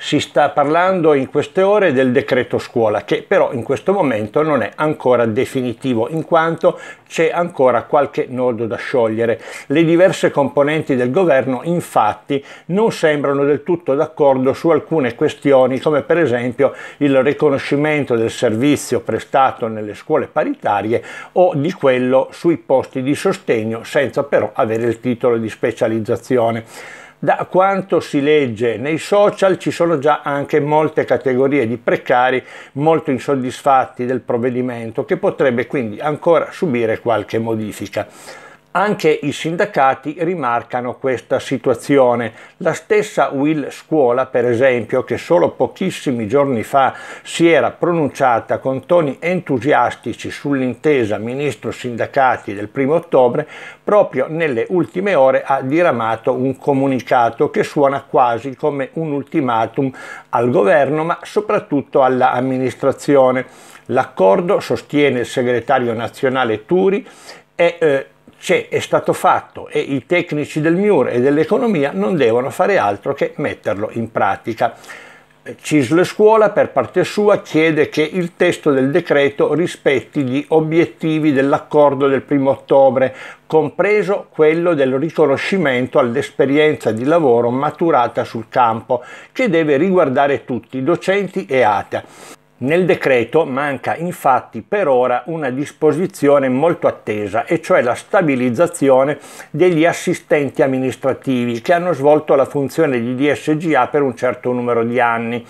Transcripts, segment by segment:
si sta parlando in queste ore del decreto scuola che però in questo momento non è ancora definitivo in quanto c'è ancora qualche nodo da sciogliere. Le diverse componenti del governo infatti non sembrano del tutto d'accordo su alcune questioni come per esempio il riconoscimento del servizio prestato nelle scuole paritarie o di quello sui posti di sostegno senza però avere il titolo di specializzazione. Da quanto si legge nei social ci sono già anche molte categorie di precari molto insoddisfatti del provvedimento che potrebbe quindi ancora subire qualche modifica. Anche i sindacati rimarcano questa situazione. La stessa Will Scuola, per esempio, che solo pochissimi giorni fa si era pronunciata con toni entusiastici sull'intesa ministro-sindacati del primo ottobre, proprio nelle ultime ore ha diramato un comunicato che suona quasi come un ultimatum al governo, ma soprattutto all'amministrazione. L'accordo, sostiene il segretario nazionale Turi, è eh, c'è, è stato fatto e i tecnici del MIUR e dell'economia non devono fare altro che metterlo in pratica. Cisle Scuola per parte sua chiede che il testo del decreto rispetti gli obiettivi dell'accordo del 1 ottobre, compreso quello del riconoscimento all'esperienza di lavoro maturata sul campo, che deve riguardare tutti, docenti e ATA. Nel decreto manca infatti per ora una disposizione molto attesa, e cioè la stabilizzazione degli assistenti amministrativi che hanno svolto la funzione di DSGA per un certo numero di anni.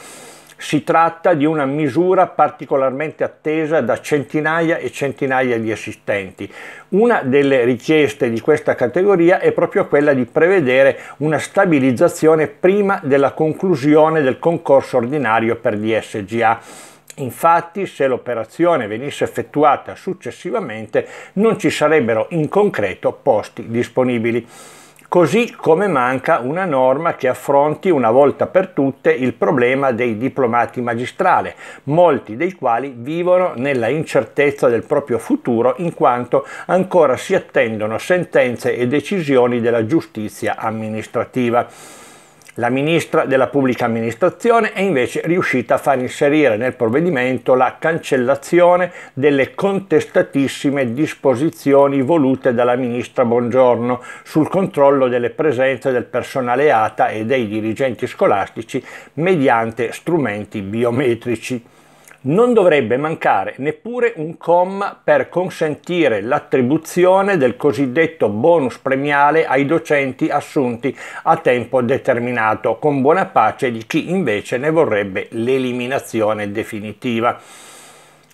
Si tratta di una misura particolarmente attesa da centinaia e centinaia di assistenti. Una delle richieste di questa categoria è proprio quella di prevedere una stabilizzazione prima della conclusione del concorso ordinario per DSGA Infatti, se l'operazione venisse effettuata successivamente, non ci sarebbero in concreto posti disponibili. Così come manca una norma che affronti una volta per tutte il problema dei diplomati magistrale, molti dei quali vivono nella incertezza del proprio futuro in quanto ancora si attendono sentenze e decisioni della giustizia amministrativa. La ministra della pubblica amministrazione è invece riuscita a far inserire nel provvedimento la cancellazione delle contestatissime disposizioni volute dalla ministra Bongiorno sul controllo delle presenze del personale ATA e dei dirigenti scolastici mediante strumenti biometrici non dovrebbe mancare neppure un comma per consentire l'attribuzione del cosiddetto bonus premiale ai docenti assunti a tempo determinato, con buona pace di chi invece ne vorrebbe l'eliminazione definitiva.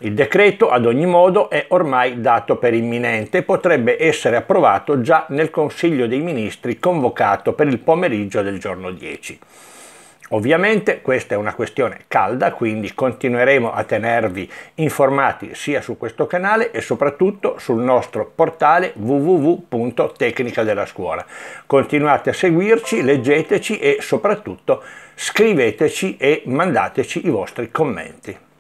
Il decreto, ad ogni modo, è ormai dato per imminente e potrebbe essere approvato già nel Consiglio dei Ministri convocato per il pomeriggio del giorno 10. Ovviamente questa è una questione calda, quindi continueremo a tenervi informati sia su questo canale e soprattutto sul nostro portale www.tecnica Continuate a seguirci, leggeteci e soprattutto scriveteci e mandateci i vostri commenti.